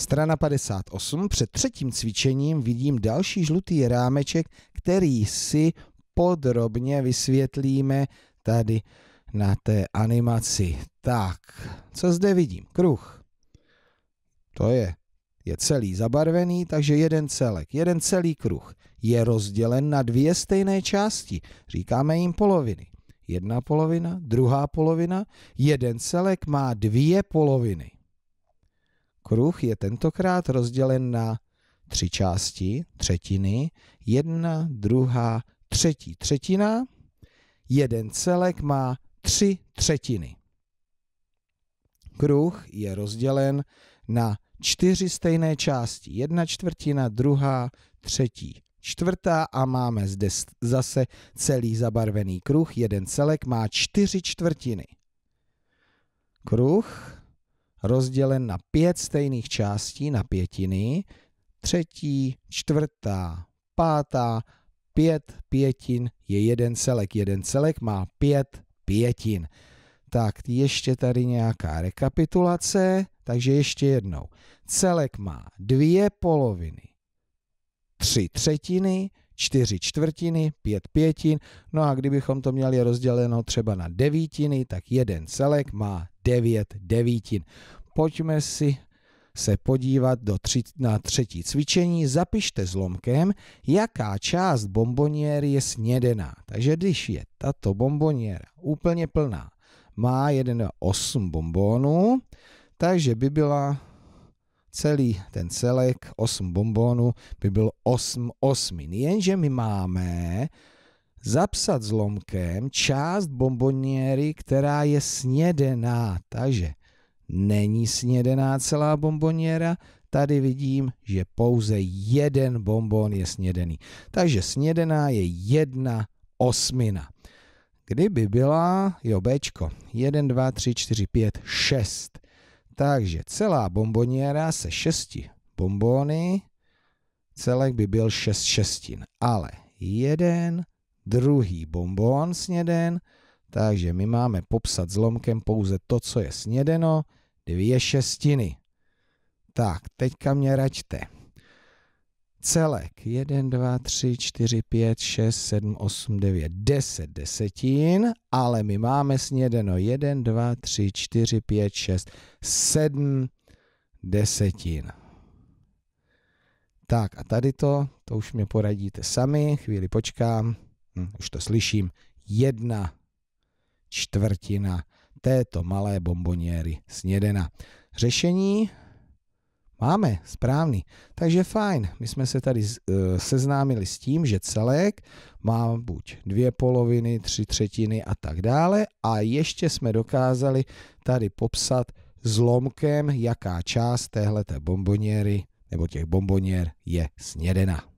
Strana 58. Před třetím cvičením vidím další žlutý rámeček, který si podrobně vysvětlíme tady na té animaci. Tak, co zde vidím? Kruh. To je, je celý zabarvený, takže jeden celek, jeden celý kruh. Je rozdělen na dvě stejné části, říkáme jim poloviny. Jedna polovina, druhá polovina, jeden celek má dvě poloviny. Kruh je tentokrát rozdělen na tři části, třetiny, jedna, druhá, třetí třetina. Jeden celek má tři třetiny. Kruh je rozdělen na čtyři stejné části. Jedna čtvrtina, druhá, třetí, čtvrtá a máme zde zase celý zabarvený kruh. Jeden celek má čtyři čtvrtiny. Kruh rozdělen na pět stejných částí na pětiny, třetí, čtvrtá, pátá, pět pětin je jeden celek. Jeden celek má pět pětin. Tak ještě tady nějaká rekapitulace, takže ještě jednou. Celek má dvě poloviny, tři třetiny, čtyři čtvrtiny, pět pětin, no a kdybychom to měli rozděleno třeba na devítiny, tak jeden celek má devět devítin. Pojďme si se podívat do tři, na třetí cvičení, zapište zlomkem, jaká část bomboniéry je snědená. Takže když je tato bomboniéra úplně plná, má 1,8 bombónů, takže by byla celý ten celek 8 bombónů by byl 8 osmin. Jenže my máme zapsat zlomkem část bomboněry, která je snědená, takže není snědená celá bomboněra, tady vidím, že pouze jeden bombon je snědený. Takže snědená je jedna osmina. Kdyby byla, jo, Bčko, 1, 2, 3, 4, 5, 6. Takže celá bomboniera se šesti bombóny, celek by byl šest šestin, ale jeden, druhý bombón sněden, takže my máme popsat zlomkem pouze to, co je snědeno, dvě šestiny. Tak, teďka mě raďte celek 1, 2, 3, 4, 5, 6, 7, 8, 9, 10 desetin, ale my máme snědeno 1, 2, 3, 4, 5, 6, 7 desetin. Tak a tady to, to už mě poradíte sami, chvíli počkám, hm, už to slyším, jedna čtvrtina této malé bomboněry snědena. Řešení Máme, správný. Takže fajn, my jsme se tady eh, seznámili s tím, že celek má buď dvě poloviny, tři třetiny a tak dále. A ještě jsme dokázali tady popsat zlomkem, jaká část téhleté bomboněry nebo těch bomboněr je snědena.